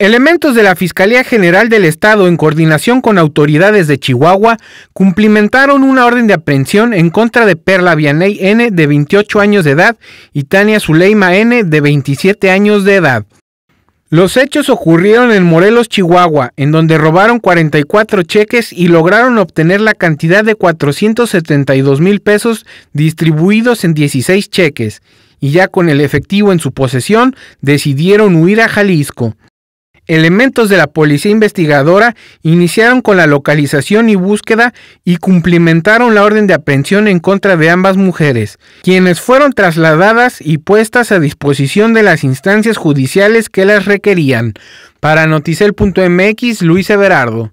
Elementos de la Fiscalía General del Estado, en coordinación con autoridades de Chihuahua, cumplimentaron una orden de aprehensión en contra de Perla Vianey N, de 28 años de edad, y Tania Zuleima N, de 27 años de edad. Los hechos ocurrieron en Morelos, Chihuahua, en donde robaron 44 cheques y lograron obtener la cantidad de 472 mil pesos distribuidos en 16 cheques, y ya con el efectivo en su posesión decidieron huir a Jalisco elementos de la policía investigadora iniciaron con la localización y búsqueda y cumplimentaron la orden de aprehensión en contra de ambas mujeres, quienes fueron trasladadas y puestas a disposición de las instancias judiciales que las requerían. Para noticel.mx, Luis Everardo.